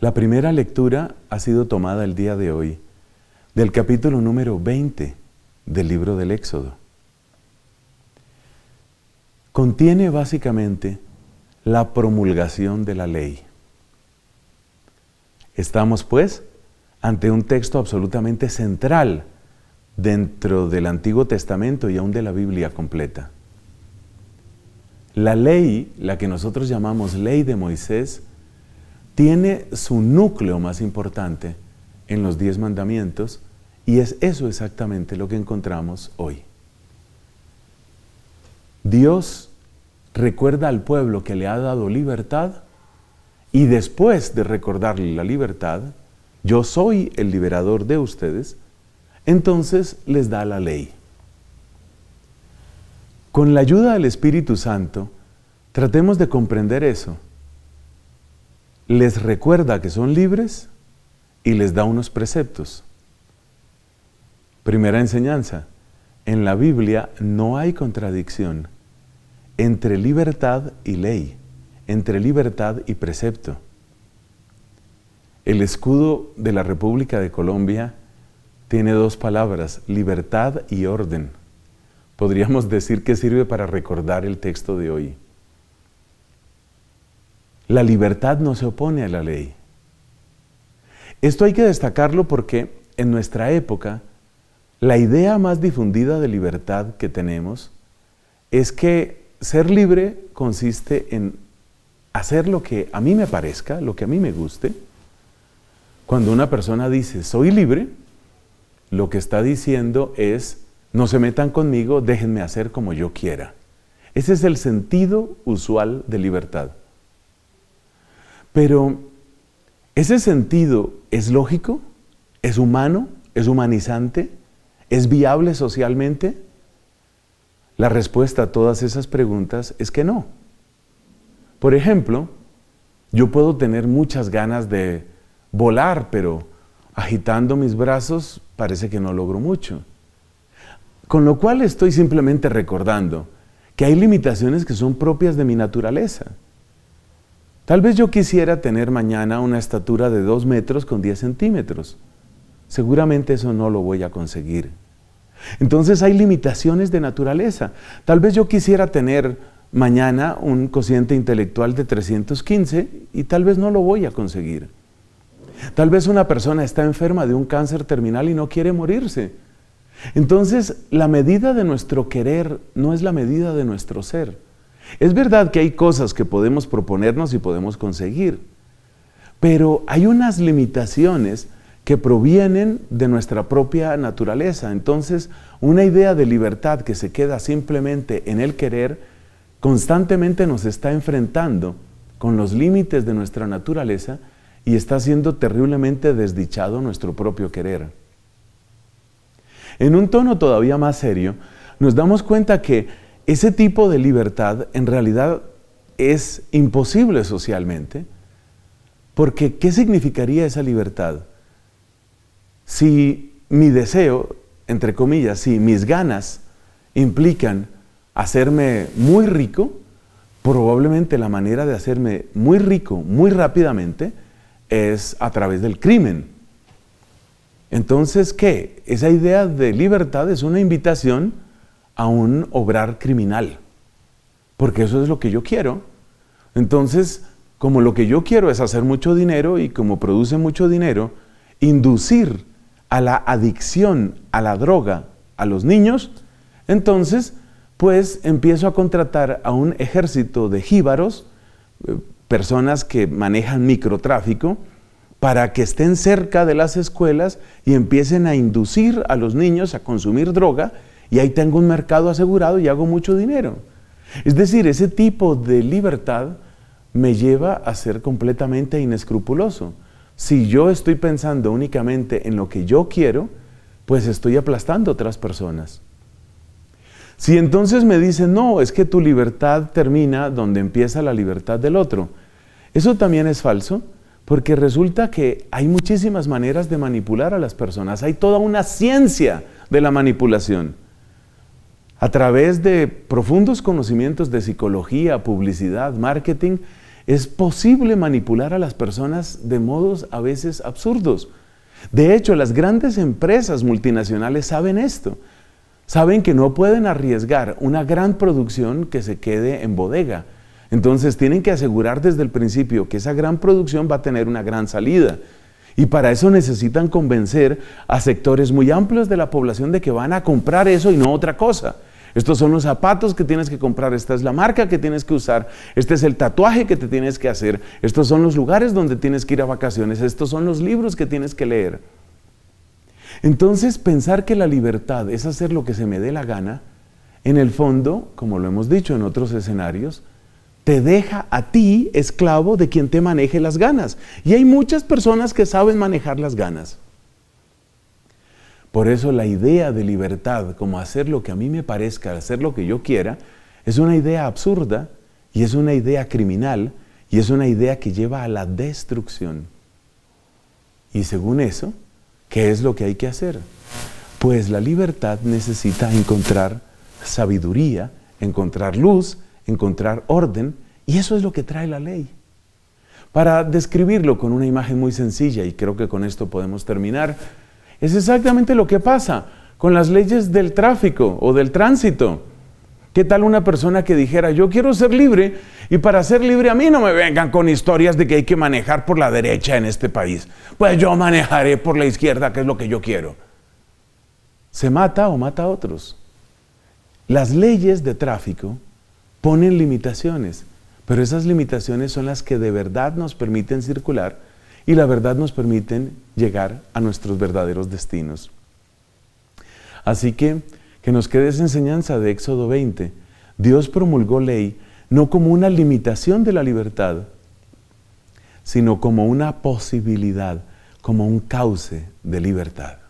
La primera lectura ha sido tomada el día de hoy del capítulo número 20 del libro del Éxodo. Contiene básicamente la promulgación de la ley. Estamos pues ante un texto absolutamente central dentro del Antiguo Testamento y aún de la Biblia completa. La ley, la que nosotros llamamos ley de Moisés, tiene su núcleo más importante en los diez mandamientos y es eso exactamente lo que encontramos hoy. Dios recuerda al pueblo que le ha dado libertad y después de recordarle la libertad, yo soy el liberador de ustedes, entonces les da la ley. Con la ayuda del Espíritu Santo, tratemos de comprender eso les recuerda que son libres y les da unos preceptos. Primera enseñanza, en la Biblia no hay contradicción entre libertad y ley, entre libertad y precepto. El escudo de la República de Colombia tiene dos palabras, libertad y orden. Podríamos decir que sirve para recordar el texto de hoy. La libertad no se opone a la ley. Esto hay que destacarlo porque en nuestra época la idea más difundida de libertad que tenemos es que ser libre consiste en hacer lo que a mí me parezca, lo que a mí me guste. Cuando una persona dice soy libre, lo que está diciendo es no se metan conmigo, déjenme hacer como yo quiera. Ese es el sentido usual de libertad. Pero, ¿ese sentido es lógico? ¿Es humano? ¿Es humanizante? ¿Es viable socialmente? La respuesta a todas esas preguntas es que no. Por ejemplo, yo puedo tener muchas ganas de volar, pero agitando mis brazos parece que no logro mucho. Con lo cual estoy simplemente recordando que hay limitaciones que son propias de mi naturaleza. Tal vez yo quisiera tener mañana una estatura de 2 metros con 10 centímetros. Seguramente eso no lo voy a conseguir. Entonces hay limitaciones de naturaleza. Tal vez yo quisiera tener mañana un cociente intelectual de 315 y tal vez no lo voy a conseguir. Tal vez una persona está enferma de un cáncer terminal y no quiere morirse. Entonces la medida de nuestro querer no es la medida de nuestro ser. Es verdad que hay cosas que podemos proponernos y podemos conseguir, pero hay unas limitaciones que provienen de nuestra propia naturaleza. Entonces, una idea de libertad que se queda simplemente en el querer constantemente nos está enfrentando con los límites de nuestra naturaleza y está siendo terriblemente desdichado nuestro propio querer. En un tono todavía más serio, nos damos cuenta que ese tipo de libertad en realidad es imposible socialmente, porque ¿qué significaría esa libertad? Si mi deseo, entre comillas, si mis ganas implican hacerme muy rico, probablemente la manera de hacerme muy rico muy rápidamente es a través del crimen. Entonces, ¿qué? Esa idea de libertad es una invitación a un obrar criminal, porque eso es lo que yo quiero. Entonces, como lo que yo quiero es hacer mucho dinero y como produce mucho dinero, inducir a la adicción a la droga a los niños, entonces, pues empiezo a contratar a un ejército de jíbaros, eh, personas que manejan microtráfico, para que estén cerca de las escuelas y empiecen a inducir a los niños a consumir droga y ahí tengo un mercado asegurado y hago mucho dinero. Es decir, ese tipo de libertad me lleva a ser completamente inescrupuloso. Si yo estoy pensando únicamente en lo que yo quiero, pues estoy aplastando a otras personas. Si entonces me dicen, no, es que tu libertad termina donde empieza la libertad del otro, eso también es falso, porque resulta que hay muchísimas maneras de manipular a las personas, hay toda una ciencia de la manipulación a través de profundos conocimientos de psicología, publicidad, marketing, es posible manipular a las personas de modos a veces absurdos. De hecho, las grandes empresas multinacionales saben esto. Saben que no pueden arriesgar una gran producción que se quede en bodega. Entonces tienen que asegurar desde el principio que esa gran producción va a tener una gran salida. Y para eso necesitan convencer a sectores muy amplios de la población de que van a comprar eso y no otra cosa. Estos son los zapatos que tienes que comprar, esta es la marca que tienes que usar, este es el tatuaje que te tienes que hacer, estos son los lugares donde tienes que ir a vacaciones, estos son los libros que tienes que leer. Entonces, pensar que la libertad es hacer lo que se me dé la gana, en el fondo, como lo hemos dicho en otros escenarios, te deja a ti esclavo de quien te maneje las ganas. Y hay muchas personas que saben manejar las ganas. Por eso la idea de libertad, como hacer lo que a mí me parezca, hacer lo que yo quiera, es una idea absurda y es una idea criminal y es una idea que lleva a la destrucción. Y según eso, ¿qué es lo que hay que hacer? Pues la libertad necesita encontrar sabiduría, encontrar luz, encontrar orden, y eso es lo que trae la ley. Para describirlo con una imagen muy sencilla, y creo que con esto podemos terminar, es exactamente lo que pasa con las leyes del tráfico o del tránsito. ¿Qué tal una persona que dijera, yo quiero ser libre y para ser libre a mí no me vengan con historias de que hay que manejar por la derecha en este país? Pues yo manejaré por la izquierda, que es lo que yo quiero. Se mata o mata a otros. Las leyes de tráfico ponen limitaciones, pero esas limitaciones son las que de verdad nos permiten circular y la verdad nos permiten llegar a nuestros verdaderos destinos. Así que, que nos quede esa enseñanza de Éxodo 20. Dios promulgó ley no como una limitación de la libertad, sino como una posibilidad, como un cauce de libertad.